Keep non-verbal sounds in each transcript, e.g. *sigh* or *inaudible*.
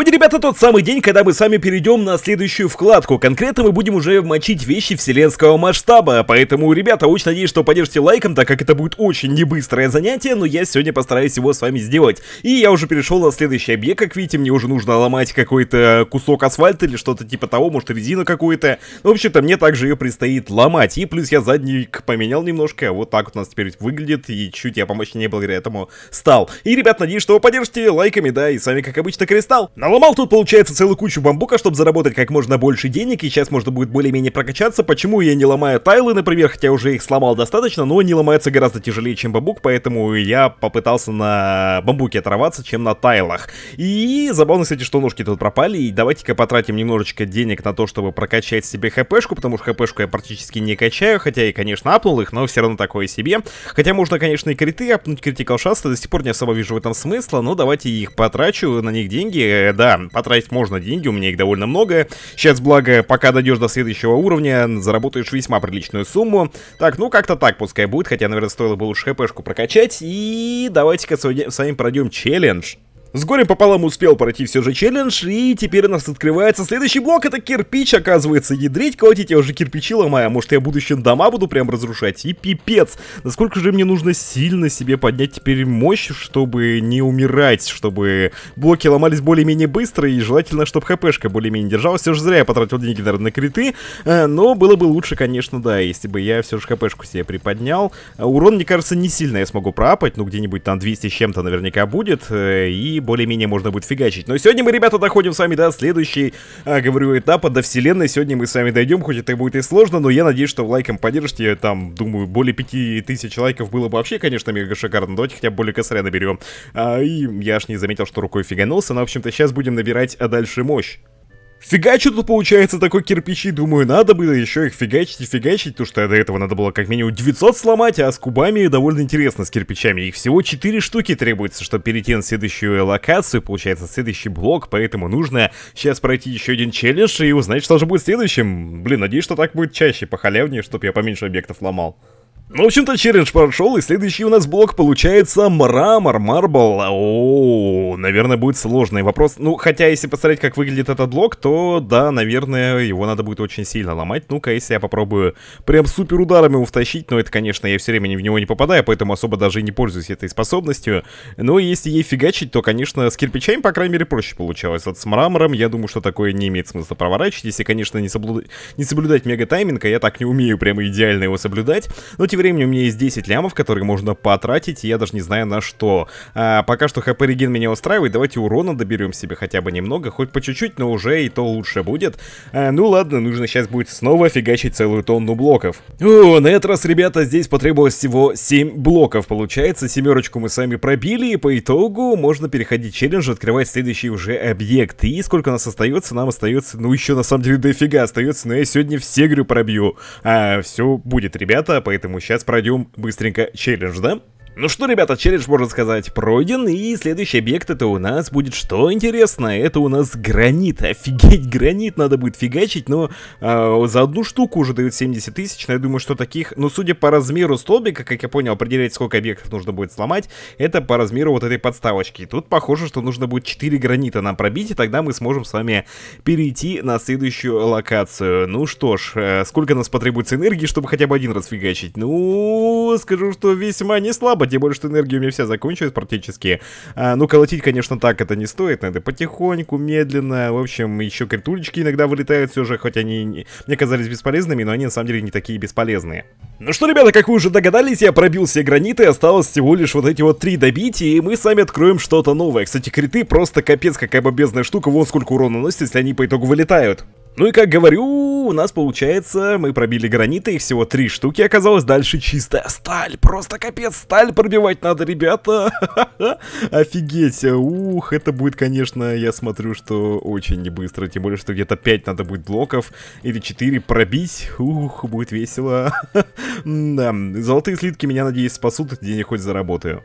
Сегодня, ребята, тот самый день, когда мы с вами перейдем на следующую вкладку. Конкретно мы будем уже мочить вещи вселенского масштаба. Поэтому, ребята, очень надеюсь, что поддержите лайком, так как это будет очень небыстрое занятие, но я сегодня постараюсь его с вами сделать. И я уже перешел на следующий объект, как видите, мне уже нужно ломать какой-то кусок асфальта или что-то типа того, может резину какую-то. Ну, в общем-то, мне также ее предстоит ломать. И плюс я задник поменял немножко, а вот так вот у нас теперь выглядит, и чуть я не благодаря этому стал. И, ребят, надеюсь, что вы поддержите лайками, да, и с вами как обычно, кристалл. Ну Наломал тут, получается, целую кучу бамбука, чтобы заработать как можно больше денег, и сейчас можно будет более-менее прокачаться. Почему я не ломаю тайлы, например, хотя уже их сломал достаточно, но они ломаются гораздо тяжелее, чем бамбук, поэтому я попытался на бамбуке оторваться, чем на тайлах. И забавно, кстати, что ножки тут пропали, и давайте-ка потратим немножечко денег на то, чтобы прокачать себе хпшку, потому что хпшку я практически не качаю, хотя и, конечно, апнул их, но все равно такое себе. Хотя можно, конечно, и криты апнуть, критикал шансы, до сих пор не особо вижу в этом смысла, но давайте их потрачу, на них деньги, да, потратить можно деньги, у меня их довольно много. Сейчас, благо, пока дойдешь до следующего уровня, заработаешь весьма приличную сумму. Так, ну как-то так пускай будет, хотя, наверное, стоило бы лучше хпшку прокачать. И давайте-ка с вами пройдем челлендж. С горем пополам успел пройти все же челлендж, и теперь у нас открывается следующий блок, это кирпич, оказывается, ядрить, колотить, я уже кирпичи ломаю, а может я будущем дома буду прям разрушать, и пипец, насколько же мне нужно сильно себе поднять теперь мощь, чтобы не умирать, чтобы блоки ломались более-менее быстро, и желательно, чтобы хпшка более-менее держалась, все же зря я потратил деньги, наверное, на криты, э, но было бы лучше, конечно, да, если бы я все же хпшку себе приподнял, урон, мне кажется, не сильно я смогу пропать ну где-нибудь там 200 с чем-то наверняка будет, э, и более-менее можно будет фигачить. Но сегодня мы, ребята, доходим с вами до следующей, а, говорю, этапа, до вселенной. Сегодня мы с вами дойдем, хоть это будет и сложно, но я надеюсь, что лайком поддержите. Там, думаю, более 5000 лайков было бы вообще, конечно, мега шикарно. Давайте хотя бы более косаря наберем. А, и я аж не заметил, что рукой фиганулся. Но, в общем-то, сейчас будем набирать а, дальше мощь. Фигачу ну, тут получается такой кирпичи, думаю, надо было еще их фигачить и фигачить, то что до этого надо было как минимум 900 сломать, а с кубами довольно интересно с кирпичами. Их всего 4 штуки требуется, чтобы перейти на следующую локацию, получается следующий блок, поэтому нужно сейчас пройти еще один челлендж и узнать, что же будет следующим. Блин, надеюсь, что так будет чаще по халявнее, чтобы я поменьше объектов ломал. Ну, в общем-то, челлендж прошел, и следующий у нас блок получается мрамор, марбл. О, наверное, будет сложный вопрос. Ну, хотя, если посмотреть, как выглядит этот блок, то, да, наверное, его надо будет очень сильно ломать. Ну-ка, если я попробую прям супер ударами втащить, но это, конечно, я все время в него не попадаю, поэтому особо даже и не пользуюсь этой способностью. Но если ей фигачить, то, конечно, с кирпичами, по крайней мере, проще получалось. Вот с мрамором, я думаю, что такое не имеет смысла проворачивать, если, конечно, не, соблю... не соблюдать мега тайминга, я так не умею прямо идеально его соблюдать. Но, тем времени у меня есть 10 лямов, которые можно потратить, и я даже не знаю на что. А, пока что хп реген меня устраивает, давайте урона доберем себе хотя бы немного, хоть по чуть-чуть, но уже и то лучше будет. А, ну ладно, нужно сейчас будет снова фигачить целую тонну блоков. О, на этот раз, ребята, здесь потребовалось всего 7 блоков, получается, семерочку мы сами пробили, и по итогу можно переходить челлендж, открывать следующий уже объект. И сколько нас остается? Нам остается, ну еще на самом деле дофига остается, но я сегодня все, говорю, пробью. А, все будет, ребята, поэтому сейчас Сейчас пройдем быстренько челлендж, да? Ну что, ребята, челлендж, можно сказать, пройден, и следующий объект это у нас будет что интересное, это у нас гранит, офигеть, гранит надо будет фигачить, но э, за одну штуку уже дают 70 тысяч, но я думаю, что таких, ну судя по размеру столбика, как я понял, определять сколько объектов нужно будет сломать, это по размеру вот этой подставочки, тут похоже, что нужно будет 4 гранита нам пробить, и тогда мы сможем с вами перейти на следующую локацию, ну что ж, э, сколько нас потребуется энергии, чтобы хотя бы один раз фигачить, ну, скажу, что весьма не слабо слабо, тем более, что энергии у меня вся закончилась практически. А, ну, колотить, конечно, так это не стоит, надо потихоньку, медленно. В общем, еще критулечки иногда вылетают все же, хоть они не... мне казались бесполезными, но они на самом деле не такие бесполезные. Ну что, ребята, как вы уже догадались, я пробил все граниты, осталось всего лишь вот эти вот три добить, и мы сами откроем что-то новое. Кстати, криты просто капец какая бомбезная штука, вон сколько урона наносит, если они по итогу вылетают. Ну и как говорю, у нас получается, мы пробили граниты, их всего три штуки оказалось, дальше чистая сталь, просто капец, сталь пробивать надо, ребята, *laughs* офигеть, ух, это будет, конечно, я смотрю, что очень не быстро, тем более, что где-то 5 надо будет блоков или 4 пробить, ух, будет весело, *laughs* да, золотые слитки меня, надеюсь, спасут, денег хоть заработаю.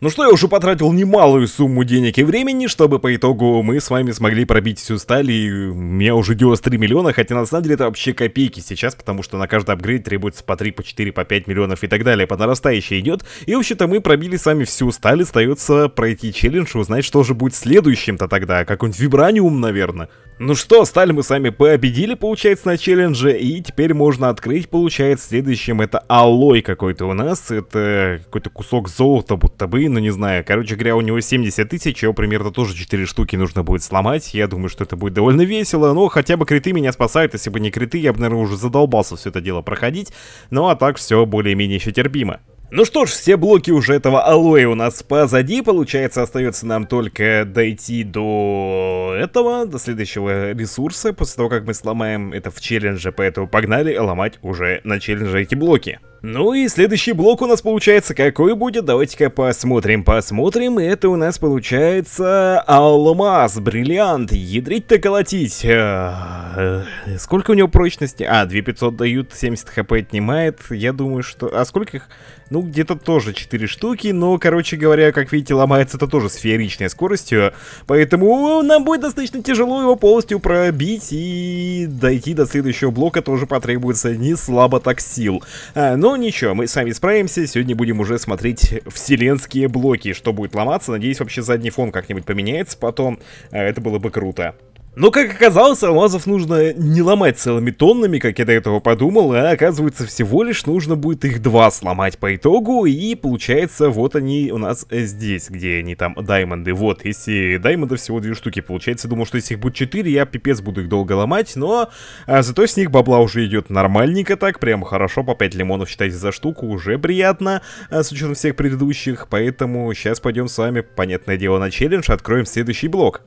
Ну что, я уже потратил немалую сумму денег и времени, чтобы по итогу мы с вами смогли пробить всю сталь, и у меня уже 93 миллиона, хотя на самом деле это вообще копейки сейчас, потому что на каждый апгрейд требуется по 3, по 4, по 5 миллионов и так далее, по нарастающей идет. И вообще то мы пробили с вами всю сталь, остается пройти челлендж узнать, что же будет следующим-то тогда, какой-нибудь вибраниум, наверное. Ну что, сталь мы с вами победили, получается, на челлендже, и теперь можно открыть, получается, следующим это алой какой-то у нас, это какой-то кусок золота будто бы, блин, ну не знаю. Короче говоря, у него 70 тысяч, его примерно тоже 4 штуки нужно будет сломать. Я думаю, что это будет довольно весело. Но ну, хотя бы криты меня спасают. Если бы не криты, я бы, наверное, уже задолбался все это дело проходить. Ну а так все более-менее еще терпимо. Ну что ж, все блоки уже этого алоэ у нас позади, получается остается нам только дойти до этого, до следующего ресурса, после того как мы сломаем это в челлендже, поэтому погнали ломать уже на челлендже эти блоки. Ну и следующий блок у нас получается какой будет? Давайте-ка посмотрим, посмотрим. Это у нас получается алмаз, бриллиант, ядрить-то колотить. Э, э, сколько у него прочности? А, 2500 дают, 70 хп отнимает. Я думаю, что... А сколько их? Ну, где-то тоже 4 штуки, но, короче говоря, как видите, ломается это тоже сферичной скоростью. Поэтому нам будет достаточно тяжело его полностью пробить и дойти до следующего блока тоже потребуется не слабо так сил. А, но ну, ничего, мы сами справимся. Сегодня будем уже смотреть вселенские блоки, что будет ломаться. Надеюсь, вообще задний фон как-нибудь поменяется потом. Э, это было бы круто. Но, как оказалось, алмазов нужно не ломать целыми тоннами, как я до этого подумал, а оказывается всего лишь нужно будет их два сломать по итогу, и получается вот они у нас здесь, где они там даймонды. Вот, если даймондов всего две штуки, получается, думал, что если их будет четыре, я пипец буду их долго ломать, но а, зато с них бабла уже идет нормальненько так, прям хорошо, по 5 лимонов, считайте, за штуку, уже приятно, а, с учетом всех предыдущих, поэтому сейчас пойдем с вами, понятное дело, на челлендж, откроем следующий блок.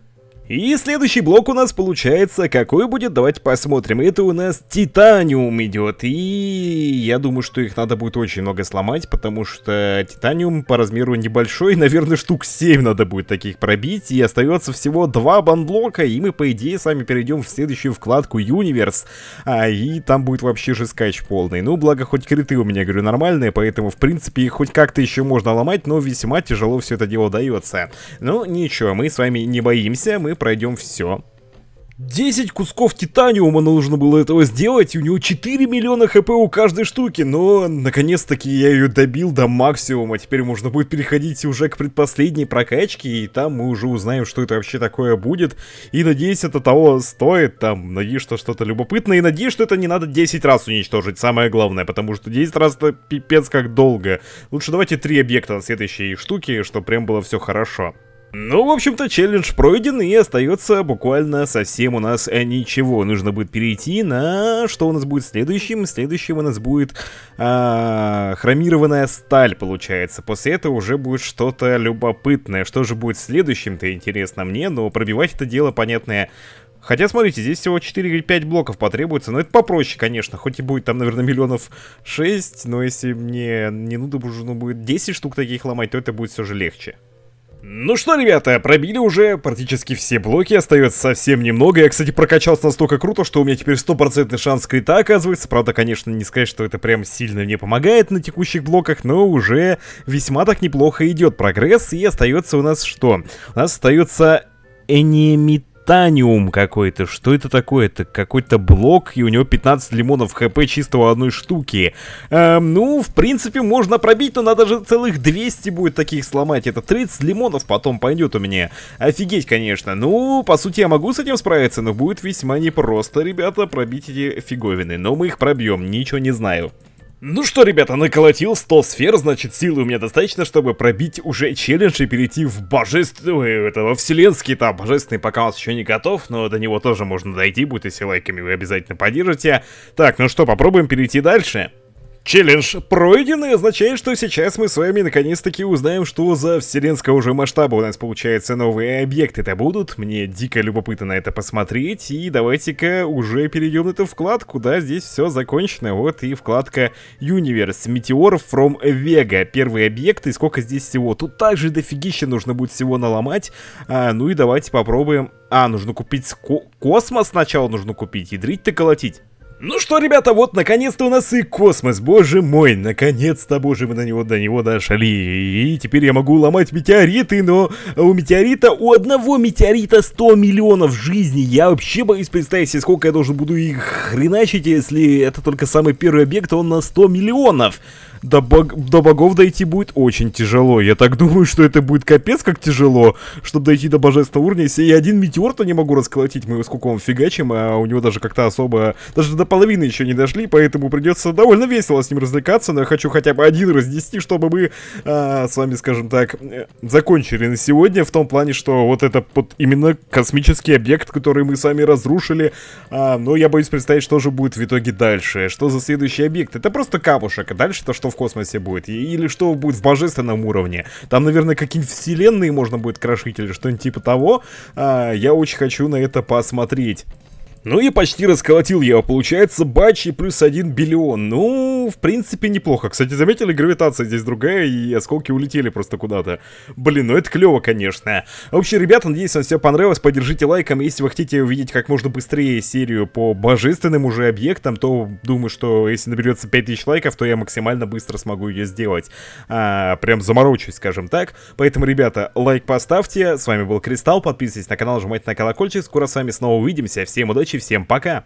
И следующий блок у нас получается, какой будет, давайте посмотрим. Это у нас титаниум идет, и я думаю, что их надо будет очень много сломать, потому что титаниум по размеру небольшой, *laughs* наверное, штук 7 надо будет таких пробить, и остается всего 2 банблока, и мы, по идее, с вами перейдем в следующую вкладку Universe, а, и там будет вообще же скач полный. Ну, благо, хоть криты у меня, говорю, нормальные, поэтому, в принципе, их хоть как-то еще можно ломать, но весьма тяжело все это дело дается. Ну, ничего, мы с вами не боимся, мы пройдем все. 10 кусков титаниума нужно было этого сделать, и у него 4 миллиона хп у каждой штуки, но наконец-таки я ее добил до максимума, теперь можно будет переходить уже к предпоследней прокачке, и там мы уже узнаем, что это вообще такое будет, и надеюсь, это того стоит, там, надеюсь, что что-то любопытное, и надеюсь, что это не надо 10 раз уничтожить, самое главное, потому что 10 раз это пипец как долго. Лучше давайте 3 объекта на следующей штуке, чтобы прям было все хорошо. Ну, в общем-то, челлендж пройден, и остается буквально совсем у нас ничего. Нужно будет перейти на... Что у нас будет следующим? Следующим у нас будет а, хромированная сталь, получается. После этого уже будет что-то любопытное. Что же будет следующим-то, интересно мне, но пробивать это дело, понятное, Хотя, смотрите, здесь всего 4 или 5 блоков потребуется, но это попроще, конечно, хоть и будет там, наверное, миллионов 6, но если мне не нужно будет 10 штук таких ломать, то это будет все же легче. Ну что, ребята, пробили уже практически все блоки, остается совсем немного. Я, кстати, прокачался настолько круто, что у меня теперь стопроцентный шанс крита оказывается. Правда, конечно, не сказать, что это прям сильно мне помогает на текущих блоках, но уже весьма так неплохо идет прогресс. И остается у нас что? У нас остается Энемит титаниум какой-то. Что это такое? Это какой-то блок, и у него 15 лимонов хп чистого одной штуки. Эм, ну, в принципе, можно пробить, но надо же целых 200 будет таких сломать. Это 30 лимонов потом пойдет у меня. Офигеть, конечно. Ну, по сути, я могу с этим справиться, но будет весьма непросто, ребята, пробить эти фиговины. Но мы их пробьем, ничего не знаю. Ну что, ребята, наколотил 100 сфер, значит силы у меня достаточно, чтобы пробить уже челлендж и перейти в божественный, это во вселенский, там, божественный пока у нас еще не готов, но до него тоже можно дойти, будет если лайками вы обязательно поддержите. Так, ну что, попробуем перейти дальше. Челлендж пройденный означает, что сейчас мы с вами наконец-таки узнаем, что за вселенского уже масштаба у нас получается новые объекты это будут. Мне дико любопытно на это посмотреть, и давайте-ка уже перейдем на эту вкладку, да, здесь все закончено. Вот и вкладка Universe, Meteor from Vega, первые объекты, сколько здесь всего. Тут также дофигища нужно будет всего наломать, а, ну и давайте попробуем... А, нужно купить ко космос сначала нужно купить, ядрить-то колотить. Ну что, ребята, вот наконец-то у нас и космос, боже мой, наконец-то, боже, мы на него, до него дошли. И теперь я могу ломать метеориты, но у метеорита, у одного метеорита 100 миллионов жизней. Я вообще боюсь представить себе, сколько я должен буду их хреначить, если это только самый первый объект, он на 100 миллионов до, бог, до богов дойти будет очень тяжело. Я так думаю, что это будет капец как тяжело, чтобы дойти до божественного уровня. Если я один метеор-то не могу расколотить, мы его сколько он фигачим, а у него даже как-то особо... Даже до половины еще не дошли, поэтому придется довольно весело с ним развлекаться, но я хочу хотя бы один разнести, чтобы мы а, с вами, скажем так, закончили на сегодня, в том плане, что вот это вот именно космический объект, который мы с вами разрушили, а, но я боюсь представить, что же будет в итоге дальше, что за следующий объект. Это просто камушек, а дальше то, что в космосе будет, или что будет в божественном уровне. Там, наверное, какие-нибудь вселенные можно будет крошить или что-нибудь типа того. А, я очень хочу на это посмотреть. Ну и почти расколотил его, получается, бачи плюс один биллион. Ну, в принципе, неплохо. Кстати, заметили, гравитация здесь другая, и осколки улетели просто куда-то. Блин, ну это клево, конечно. Вообще, ребята, надеюсь, вам все понравилось. Поддержите лайком. Если вы хотите увидеть как можно быстрее серию по божественным уже объектам, то думаю, что если наберется 5000 лайков, то я максимально быстро смогу ее сделать. А, прям заморочусь, скажем так. Поэтому, ребята, лайк поставьте. С вами был Кристалл. Подписывайтесь на канал, жмайте на колокольчик. Скоро с вами снова увидимся. Всем удачи всем пока!